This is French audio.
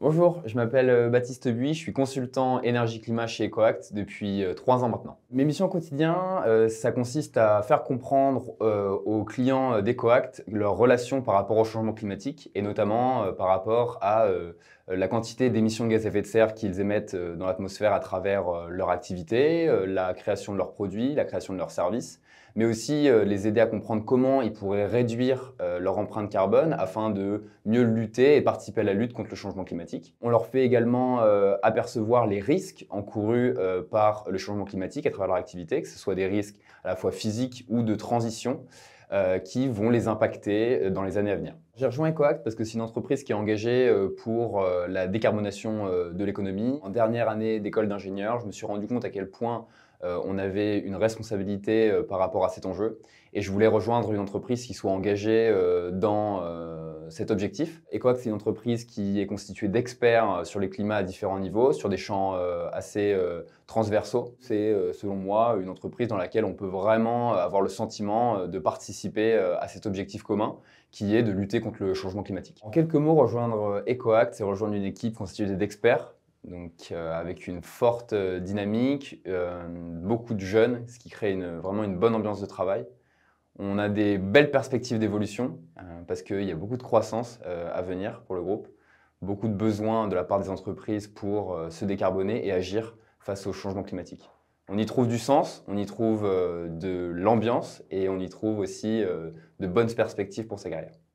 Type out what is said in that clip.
Bonjour, je m'appelle euh, Baptiste Buis, je suis consultant énergie-climat chez EcoAct depuis euh, trois ans maintenant. Mes missions au quotidien, euh, ça consiste à faire comprendre aux clients d'EcoAct leur relation par rapport au changement climatique et notamment par rapport à la quantité d'émissions de gaz à effet de serre qu'ils émettent dans l'atmosphère à travers leur activité, la création de leurs produits, la création de leurs services, mais aussi les aider à comprendre comment ils pourraient réduire leur empreinte carbone afin de mieux lutter et participer à la lutte contre le changement climatique. On leur fait également euh, apercevoir les risques encourus euh, par le changement climatique à travers leur activité, que ce soit des risques à la fois physiques ou de transition. Euh, qui vont les impacter dans les années à venir. J'ai rejoint EcoAct parce que c'est une entreprise qui est engagée pour la décarbonation de l'économie. En dernière année d'école d'ingénieur, je me suis rendu compte à quel point on avait une responsabilité par rapport à cet enjeu et je voulais rejoindre une entreprise qui soit engagée dans cet objectif. ECOAC, c'est une entreprise qui est constituée d'experts euh, sur les climats à différents niveaux, sur des champs euh, assez euh, transversaux. C'est, selon moi, une entreprise dans laquelle on peut vraiment avoir le sentiment de participer à cet objectif commun qui est de lutter contre le changement climatique. En quelques mots, rejoindre EcoAct, c'est rejoindre une équipe constituée d'experts, donc avec une forte dynamique, beaucoup de jeunes, ce qui crée vraiment une bonne ambiance de travail. On a des belles perspectives d'évolution euh, parce qu'il y a beaucoup de croissance euh, à venir pour le groupe, beaucoup de besoins de la part des entreprises pour euh, se décarboner et agir face au changement climatique. On y trouve du sens, on y trouve de l'ambiance et on y trouve aussi de bonnes perspectives pour sa carrière.